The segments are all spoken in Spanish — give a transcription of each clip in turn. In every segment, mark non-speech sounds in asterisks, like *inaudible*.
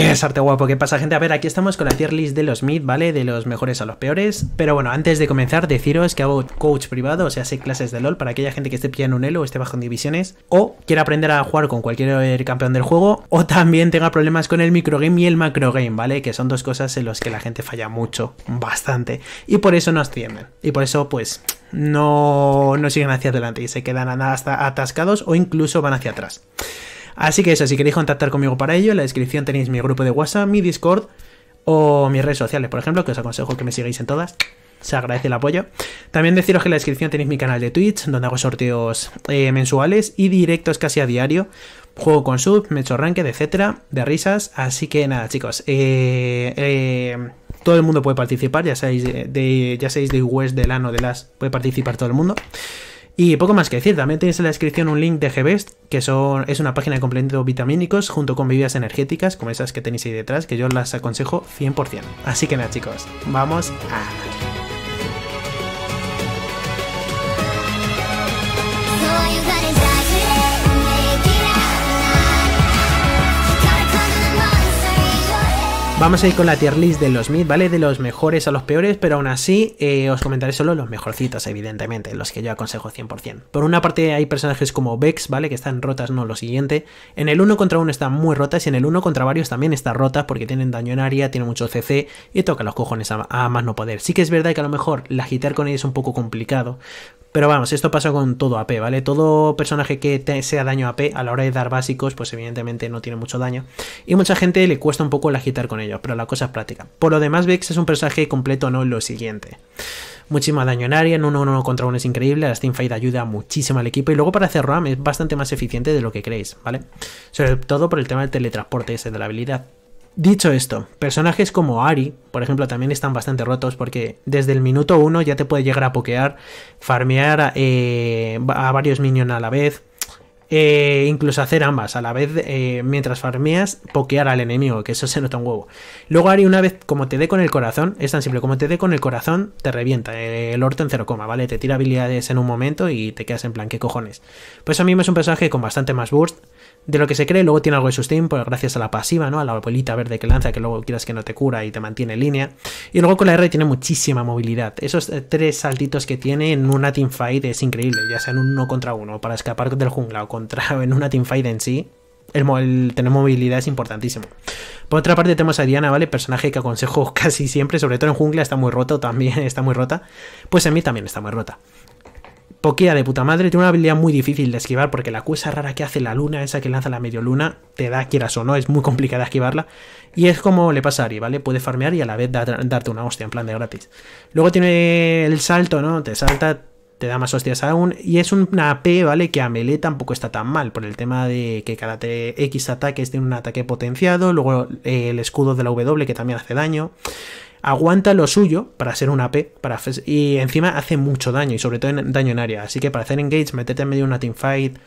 Es arte guapo, ¿qué pasa gente? A ver, aquí estamos con la tier list de los mid, ¿vale? De los mejores a los peores. Pero bueno, antes de comenzar, deciros que hago coach privado, o sea, sé clases de LOL para aquella gente que esté pillando un elo o esté bajo en divisiones, o quiera aprender a jugar con cualquier campeón del juego, o también tenga problemas con el microgame y el macrogame, ¿vale? Que son dos cosas en las que la gente falla mucho, bastante. Y por eso no ascienden. Y por eso, pues, no, no siguen hacia adelante y se quedan hasta atascados o incluso van hacia atrás. Así que eso, si queréis contactar conmigo para ello, en la descripción tenéis mi grupo de WhatsApp, mi Discord o mis redes sociales, por ejemplo, que os aconsejo que me sigáis en todas. Se agradece el apoyo. También deciros que en la descripción tenéis mi canal de Twitch, donde hago sorteos eh, mensuales y directos casi a diario. Juego con sub, me echo ranked, etcétera, de risas. Así que nada, chicos. Eh, eh, todo el mundo puede participar, ya sabéis, de, ya de West, del de las, puede participar todo el mundo. Y poco más que decir, también tenéis en la descripción un link de GBest, que son, es una página de complementos vitamínicos junto con bebidas energéticas, como esas que tenéis ahí detrás, que yo las aconsejo 100%. Así que nada chicos, vamos a... Vamos a ir con la tier list de los mid, ¿vale? De los mejores a los peores, pero aún así eh, os comentaré solo los mejorcitos, evidentemente, los que yo aconsejo 100%. Por una parte hay personajes como Vex, ¿vale? Que están rotas, no lo siguiente. En el 1 contra 1 están muy rotas y en el 1 contra varios también están rotas porque tienen daño en área, tienen mucho CC y toca los cojones a, más no poder. Sí que es verdad que a lo mejor la agitar con ella es un poco complicado, pero vamos, esto pasa con todo AP, ¿vale? Todo personaje que sea daño AP a la hora de dar básicos, pues evidentemente no tiene mucho daño. Y mucha gente le cuesta un poco la agitar con ella pero la cosa es práctica. Por lo demás, Vex es un personaje completo, no lo siguiente. Muchísimo daño en área, en 1-1 contra uno es increíble, la Steamfight ayuda muchísimo al equipo y luego para hacer RAM es bastante más eficiente de lo que creéis, ¿vale? Sobre todo por el tema del teletransporte ese de la habilidad. Dicho esto, personajes como Ari, por ejemplo, también están bastante rotos porque desde el minuto 1 ya te puede llegar a pokear, farmear a eh, varios minions a la vez, eh, incluso hacer ambas a la vez eh, mientras farmeas, pokear al enemigo, que eso se nota un huevo. Luego Ari, una vez como te dé con el corazón, es tan simple, como te dé con el corazón, te revienta eh, el orto en cero ¿vale? Te tira habilidades en un momento y te quedas en plan, ¿qué cojones? Pues a mí me es un personaje con bastante más burst, de lo que se cree, luego tiene algo de sustain, pues, gracias a la pasiva, ¿no? A la bolita verde que lanza, que luego quieras que no te cura y te mantiene en línea. Y luego con la R tiene muchísima movilidad. Esos eh, tres saltitos que tiene en una teamfight es increíble, ya sea en uno contra uno, para escapar del jungla o contra *laughs* en una teamfight en sí. El, tener movilidad es importantísimo. Por otra parte tenemos a Diana, ¿vale? Personaje que aconsejo *laughs* casi siempre, sobre todo en jungla, está muy roto también, *laughs* está muy rota. Pues en mí también está muy rota. Pokea de puta madre, tiene una habilidad muy difícil de esquivar porque la cosa rara que hace la luna, esa que lanza la medio luna, te da, quieras o no, es muy complicada esquivarla. Y es como le pasa a Ari, ¿vale? Puede farmear y a la vez darte una hostia en plan de gratis. Luego tiene el salto, ¿no? Te salta, te da más hostias aún. Y es una P, ¿vale? Que a melee tampoco está tan mal, por el tema de que cada X ataques tiene un ataque potenciado, luego eh, el escudo de la W que también hace daño aguanta lo suyo para ser un AP para y encima hace mucho daño y sobre todo en, daño en área. Así que para hacer engage, meterte en medio de una teamfight,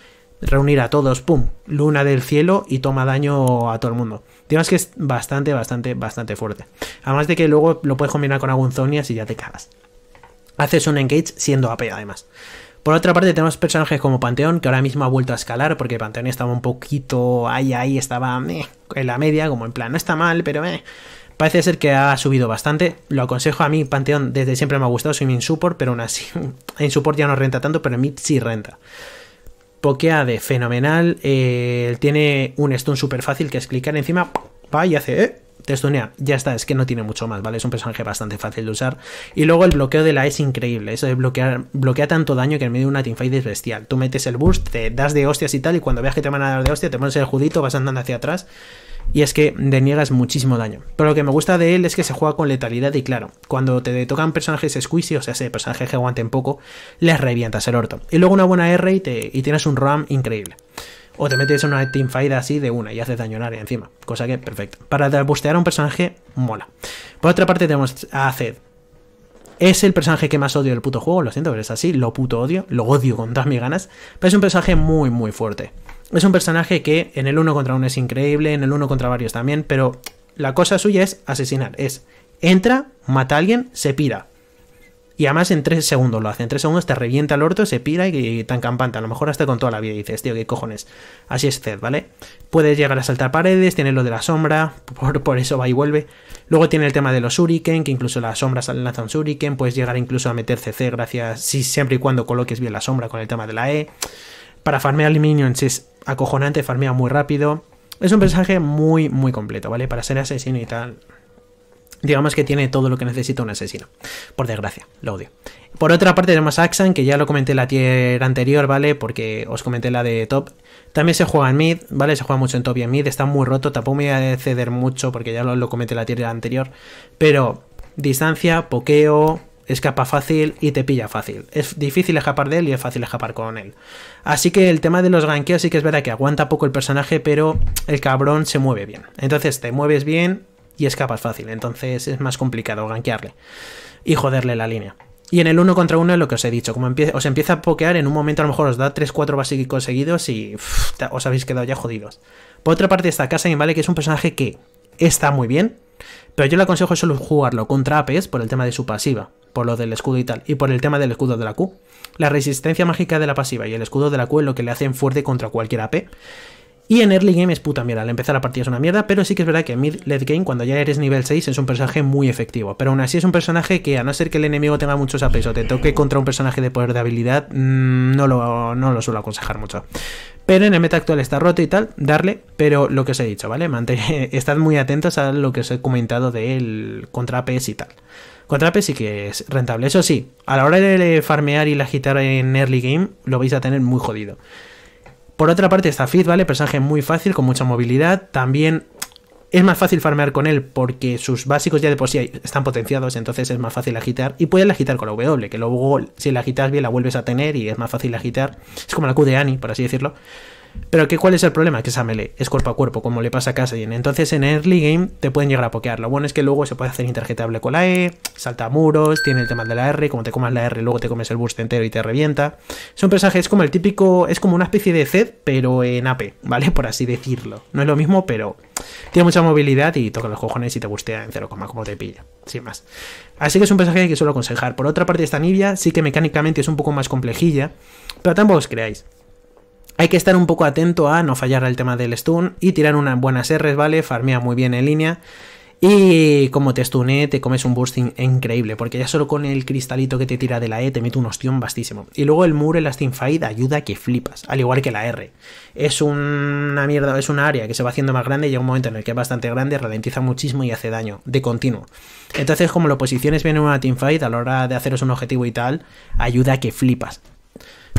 reunir a todos, pum, luna del cielo y toma daño a todo el mundo. Digamos que es bastante, bastante, bastante fuerte. Además de que luego lo puedes combinar con algún Zonias y ya te cagas. Haces un engage siendo AP además. Por otra parte tenemos personajes como Panteón, que ahora mismo ha vuelto a escalar, porque Panteón estaba un poquito ahí, ahí, estaba eh, en la media, como en plan, no está mal, pero eh". Parece ser que ha subido bastante. Lo aconsejo a mí, Panteón, desde siempre me ha gustado. Soy mi Insupport, pero aún así. *laughs* en Support ya no renta tanto, pero en mí sí renta. de fenomenal. Eh, tiene un stun súper fácil que es clicar encima. Va y hace. Eh, te stunea. Ya está, es que no tiene mucho más, ¿vale? Es un personaje bastante fácil de usar. Y luego el bloqueo de la e es increíble. Eso de bloquear, bloquea tanto daño que en medio de una teamfight es bestial. Tú metes el burst, te das de hostias y tal, y cuando veas que te van a dar de hostia, te pones el judito, vas andando hacia atrás y es que deniegas muchísimo daño. Pero lo que me gusta de él es que se juega con letalidad y claro, cuando te tocan personajes squishy, o sea, ese personaje que en poco, les revientas el orto. Y luego una buena R y, te, y tienes un RAM increíble. O te metes en una teamfight así de una y haces daño en área encima. Cosa que, perfecto. Para bustear a un personaje, mola. Por otra parte tenemos a Zed. Es el personaje que más odio del puto juego, lo siento, pero es así, lo puto odio, lo odio con todas mis ganas, pero es un personaje muy, muy fuerte. Es un personaje que en el uno contra uno es increíble, en el uno contra varios también, pero la cosa suya es asesinar. Es entra, mata a alguien, se pira. Y además en tres segundos lo hace. En tres segundos te revienta el orto, se pira y, tan campante A lo mejor hasta con toda la vida dices, tío, qué cojones. Así es Zed, ¿vale? Puedes llegar a saltar paredes, tiene lo de la sombra, *laughs* por, por, eso va y vuelve. Luego tiene el tema de los shuriken, que incluso las sombras un shuriken. Puedes llegar incluso a meter CC gracias, si siempre y cuando coloques bien la sombra con el tema de la E. Para farmear minions es acojonante, farmea muy rápido. Es un personaje muy, muy completo, ¿vale? Para ser asesino y tal. Digamos que tiene todo lo que necesita un asesino. Por desgracia, lo odio. Por otra parte tenemos Axan, que ya lo comenté la tier anterior, ¿vale? Porque os comenté la de top. También se juega en mid, ¿vale? Se juega mucho en top y en mid. Está muy roto, tampoco me voy a ceder mucho porque ya lo, lo comenté la tier anterior. Pero distancia, pokeo, escapa fácil y te pilla fácil. Es difícil escapar de él y es fácil escapar con él. Así que el tema de los ganqueos sí que es verdad que aguanta poco el personaje, pero el cabrón se mueve bien. Entonces te mueves bien y escapas fácil, entonces es más complicado ganquearle y joderle la línea. Y en el uno contra uno es lo que os he dicho, como os empieza a pokear, en un momento a lo mejor os da 3-4 básicos seguidos y os habéis quedado ya jodidos. Por otra parte está en ¿vale? Que es un personaje que está muy bien, pero yo le aconsejo solo jugarlo contra APs por el tema de su pasiva, por lo del escudo y tal, y por el tema del escudo de la Q. La resistencia mágica de la pasiva y el escudo de la Q es lo que le hacen fuerte contra cualquier AP. Y en early game es puta mierda, al empezar la partida es una mierda, pero sí que es verdad que mid late game, cuando ya eres nivel 6, es un personaje muy efectivo. Pero aún así es un personaje que, a no ser que el enemigo tenga muchos APs o te toque contra un personaje de poder de habilidad, mm, no, lo, no lo suelo aconsejar mucho. Pero en el meta actual está roto y tal, darle, pero lo que os he dicho, ¿vale? *laughs* estad muy atentos a lo que os he comentado del contra e y tal. Contra e sí que es rentable, eso sí, a la hora de farmear y la agitar en early game lo vais a tener muy jodido. Por otra parte está Fit, ¿vale? Personaje muy fácil, con mucha movilidad. También es más fácil farmear con él porque sus básicos ya de por sí están potenciados, entonces es más fácil agitar. Y puedes agitar con la W, que luego si la agitas bien la vuelves a tener y es más fácil agitar. Es como la Q de Annie, por así decirlo. Pero que, ¿cuál es el problema? Que esa melee es cuerpo a cuerpo, como le pasa a Kassadin. Entonces en early game te pueden llegar a pokear. Lo bueno es que luego se puede hacer interjetable con la E, salta muros, tiene el tema de la R, como te comas la R luego te comes el burst entero y te revienta. Es un personaje, es como el típico, es como una especie de Zed, pero en AP, ¿vale? Por así decirlo. No es lo mismo, pero tiene mucha movilidad y toca los cojones y te bustea en 0, como te pilla, sin más. Así que es un personaje que suelo aconsejar. Por otra parte, esta Nibia sí que mecánicamente es un poco más complejilla, pero tampoco os creáis. Hay que estar un poco atento a no fallar el tema del stun y tirar unas buenas R's, ¿vale? Farmea muy bien en línea. Y como te stune, te comes un boosting increíble, porque ya solo con el cristalito que te tira de la E te mete un ostión bastísimo Y luego el muro en las teamfight ayuda a que flipas, al igual que la R. Es una mierda, es un área que se va haciendo más grande y llega un momento en el que es bastante grande, ralentiza muchísimo y hace daño, de continuo. Entonces, como lo posiciones bien en una teamfight, a la hora de haceros un objetivo y tal, ayuda a que flipas.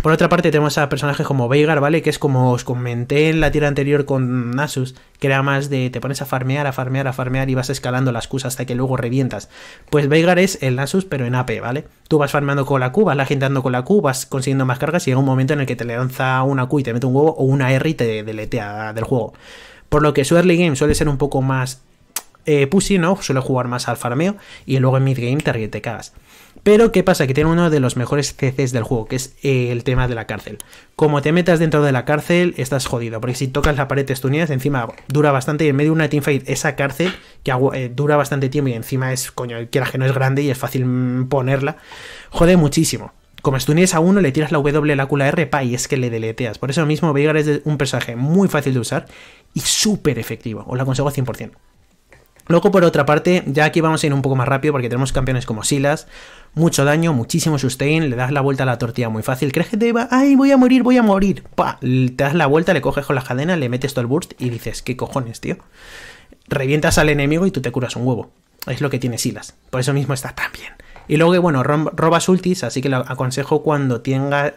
Por otra parte, tenemos a personajes como Veigar, ¿vale? Que es como os comenté en la tira anterior con Nasus, que era más de te pones a farmear, a farmear, a farmear y vas escalando las Qs hasta que luego revientas. Pues Veigar es el Nasus, pero en AP, ¿vale? Tú vas farmeando con la Q, vas agitando con la Q, vas consiguiendo más cargas y llega un momento en el que te lanza una Q y te mete un huevo o una R y te deletea del juego. Por lo que su early game suele ser un poco más eh, pussy, ¿no? Suele jugar más al farmeo y luego en mid game te, te cagas. Pero, ¿qué pasa? Que tiene uno de los mejores CCs del juego, que es eh, el tema de la cárcel. Como te metas dentro de la cárcel, estás jodido, porque si tocas la pared testuneas, encima dura bastante, y en medio de una teamfight, esa cárcel, que eh, dura bastante tiempo, y encima es, coño, quieras que no es grande y es fácil mm, ponerla, jode muchísimo. Como estunies a uno, le tiras la W, la Cula R, pa, y es que le deleteas. Por eso mismo, Veigar es un personaje muy fácil de usar y súper efectivo. Os lo aconsejo 100%. Luego, por otra parte, ya aquí vamos a ir un poco más rápido porque tenemos campeones como Silas, mucho daño, muchísimo sustain, le das la vuelta a la tortilla muy fácil, crees que te va, ay, voy a morir, voy a morir, pa, te das la vuelta, le coges con la cadena, le metes todo el burst y dices, ¿qué cojones, tío? Revientas al enemigo y tú te curas un huevo. Es lo que tiene Silas, por eso mismo está tan bien. Y luego bueno, robas ultis, así que lo aconsejo cuando tenga...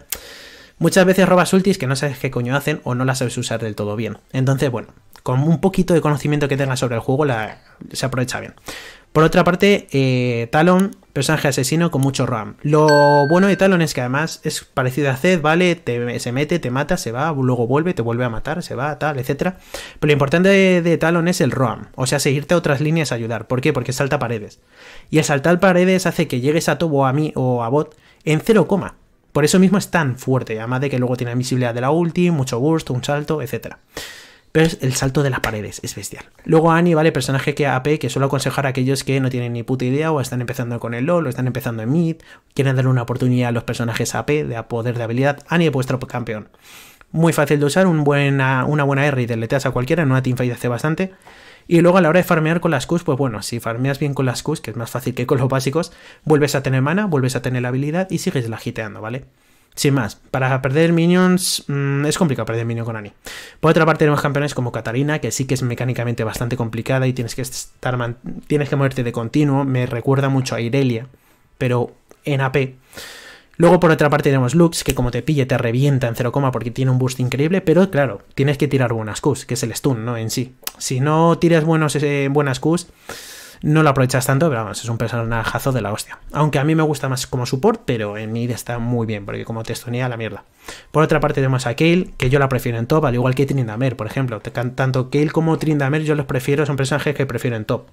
Muchas veces robas ultis que no sabes qué coño hacen o no las sabes usar del todo bien. Entonces, bueno, con un poquito de conocimiento que tengas sobre el juego se aprovecha bien. Por otra parte, eh, Talon, personaje asesino con mucho RAM. Lo bueno de Talon es que además es parecido a Zed, ¿vale? se mete, te mata, se va, luego vuelve, te vuelve a matar, se va, tal, etc. Pero lo importante de, Talon es el RAM, o sea, seguirte a otras líneas a ayudar. ¿Por qué? Porque salta paredes. Y el saltar paredes hace que llegues a Tobo a mí o a Bot en 0, por eso mismo es tan fuerte, además de que luego tiene visibilidad de la ulti, mucho burst, un salto, etc pero es el salto de las paredes, es bestial. Luego Annie, ¿vale? Personaje que AP, que suelo aconsejar a aquellos que no tienen ni puta idea o están empezando con el LOL o están empezando en Mid, quieren darle una oportunidad a los personajes AP de poder de habilidad. Annie es vuestro campeón. Muy fácil de usar, una buena R y deleteas a cualquiera, no una teamfight hace bastante. Y luego a la hora de farmear con las Qs, pues bueno, si farmeas bien con las Qs, que es más fácil que con los básicos, vuelves a tener mana, vuelves a tener la habilidad y sigues la giteando, ¿vale? Sin más, para perder minions mm, es complicado perder minions con Annie. Por otra parte tenemos campeones como Catalina, que sí que es mecánicamente bastante complicada y tienes que estar tienes que moverte de continuo, me recuerda mucho a Irelia, pero en AP. Luego por otra parte tenemos Lux, que como te pille te revienta en 0, porque tiene un boost increíble, pero claro, tienes que tirar buenas Qs, que es el stun, ¿no? En sí. Si no tiras buenos, eh, buenas Qs no lo aprovechas tanto, pero vamos, es un personajazo de la hostia. Aunque a mí me gusta más como support, pero en mid está muy bien, porque como testonía la mierda. Por otra parte tenemos a Kale, que yo la prefiero en top, al igual que Trindamer, por ejemplo. Tanto Kale como Trindamer yo los prefiero, son personajes que prefiero en top.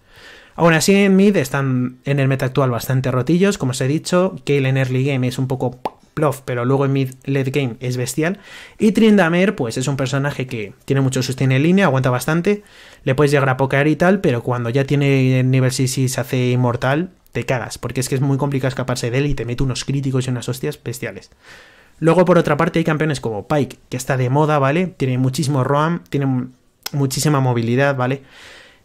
Aún así en mid están en el meta actual bastante rotillos, como os he dicho. Kale en early game es un poco Bluff, pero luego en mid-late game es bestial. Y Trindamer, pues es un personaje que tiene mucho sustain en línea, aguanta bastante, le puedes llegar a pokear y tal, pero cuando ya tiene nivel 6 y se hace inmortal, te cagas, porque es que es muy complicado escaparse de él y te mete unos críticos y unas hostias bestiales. Luego, por otra parte, hay campeones como Pike, que está de moda, ¿vale? Tiene muchísimo Roam, tiene muchísima movilidad, ¿vale?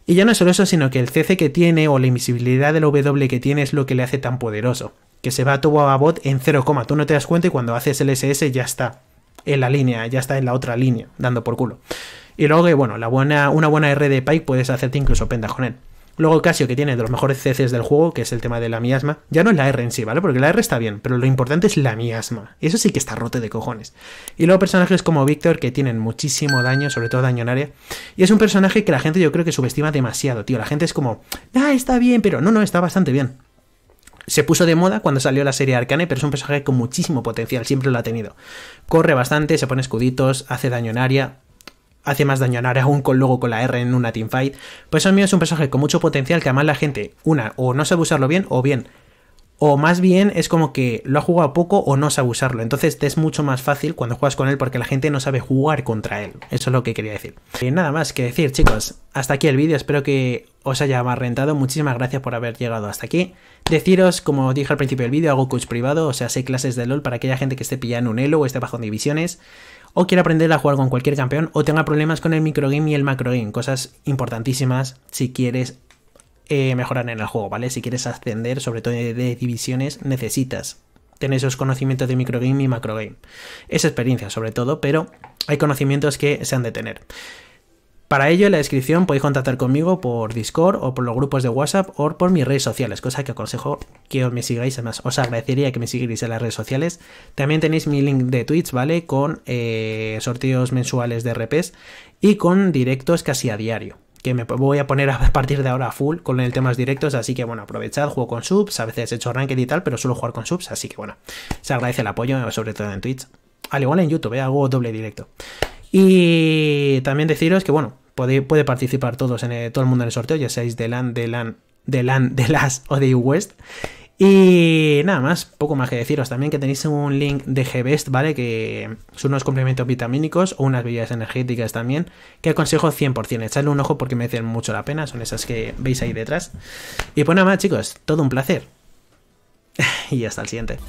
Y ya no es solo eso, sino que el CC que tiene o la invisibilidad del W que tiene es lo que le hace tan poderoso que se va a Wababot en 0, tú no te das cuenta y cuando haces el SS ya está en la línea, ya está en la otra línea, dando por culo. Y luego eh, bueno, la buena, una buena R de Pike puedes hacerte incluso penda con él. Luego Casio, que tiene de los mejores CCs del juego, que es el tema de la miasma. Ya no es la R en sí, ¿vale? Porque la R está bien, pero lo importante es la miasma. Eso sí que está roto de cojones. Y luego personajes como Víctor, que tienen muchísimo daño, sobre todo daño en área. Y es un personaje que la gente yo creo que subestima demasiado, tío. La gente es como, ah, está bien, pero no, no, está bastante bien se puso de moda cuando salió la serie Arcane, pero es un personaje con muchísimo potencial, siempre lo ha tenido. Corre bastante, se pone escuditos, hace daño en área, hace más daño en área aún con luego con la R en una teamfight. Pues eso mío es un personaje con mucho potencial que además la gente, una, o no sabe usarlo bien, o bien. O más bien es como que lo ha jugado poco o no sabe usarlo. Entonces te es mucho más fácil cuando juegas con él porque la gente no sabe jugar contra él. Eso es lo que quería decir. Y nada más que decir, chicos. Hasta aquí el vídeo. Espero que os haya rentado, Muchísimas gracias por haber llegado hasta aquí. Deciros, como dije al principio del vídeo, hago coach privado, o sea, sé clases de LOL para aquella gente que esté pillando un elo o esté bajo en divisiones, o quiera aprender a jugar con cualquier campeón, o tenga problemas con el microgame y el macrogame, cosas importantísimas si quieres eh, mejorar en el juego, ¿vale? Si quieres ascender, sobre todo de divisiones, necesitas tener esos conocimientos de microgame y macrogame. Es experiencia, sobre todo, pero hay conocimientos que se han de tener. Para ello, en la descripción podéis contactar conmigo por Discord o por los grupos de WhatsApp o por mis redes sociales, cosa que aconsejo que me sigáis. Además, os agradecería que me siguierais en las redes sociales. También tenéis mi link de Twitch, ¿vale? Con eh, sorteos mensuales de RPs y con directos casi a diario que me voy a poner a *laughs* partir de ahora a full con el tema temas directos, así que bueno, aprovechad, juego con subs, a veces he hecho ranking y tal, pero suelo jugar con subs, así que bueno, se agradece el apoyo, sobre todo en Twitch, al igual en YouTube, ¿eh? hago doble directo. Y también deciros que bueno, puede, participar todos en todo el mundo en el sorteo, ya seáis de LAN, de LAN, de LAN, de LAS o de West. Y nada más, poco más que deciros también que tenéis un link de GBest, ¿vale? Que son unos complementos vitamínicos o unas bebidas energéticas también, que aconsejo 100%, echarle un ojo porque merecen mucho la pena, son esas que veis ahí detrás. Y pues nada más chicos, todo un placer. *laughs* y hasta el siguiente.